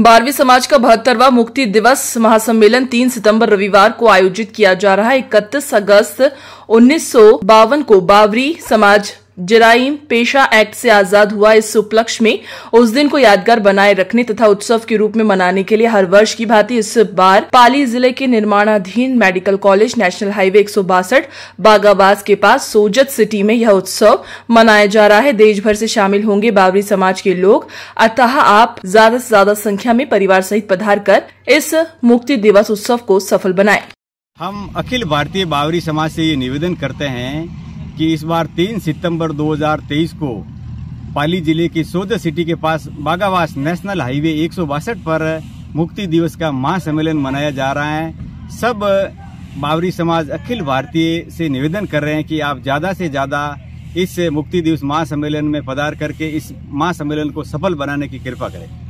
बारहवीं समाज का बहत्तरवा मुक्ति दिवस महासम्मेलन 3 सितंबर रविवार को आयोजित किया जा रहा है इकतीस अगस्त उन्नीस को बावरी समाज जराइम पेशा एक्ट से आजाद हुआ इस उपलक्ष्य में उस दिन को यादगार बनाए रखने तथा उत्सव के रूप में मनाने के लिए हर वर्ष की भांति इस बार पाली जिले के निर्माणाधीन मेडिकल कॉलेज नेशनल हाईवे एक बागाबाज के पास सोजत सिटी में यह उत्सव मनाया जा रहा है देश भर से शामिल होंगे बाबरी समाज के लोग अतः आप ज्यादा से ज्यादा संख्या में परिवार सहित पधार कर इस मुक्ति दिवस उत्सव को सफल बनाए हम अखिल भारतीय बावरी समाज से ये निवेदन करते हैं कि इस बार 3 सितंबर 2023 को पाली जिले के सोद सिटी के पास बागावास नेशनल हाईवे एक पर मुक्ति दिवस का महासम्मेलन मनाया जा रहा है सब बावरी समाज अखिल भारतीय से निवेदन कर रहे हैं कि आप ज़्यादा से ज़्यादा इस मुक्ति दिवस महासम्मेलन में पधार करके इस महासम्मेलन को सफल बनाने की कृपा करें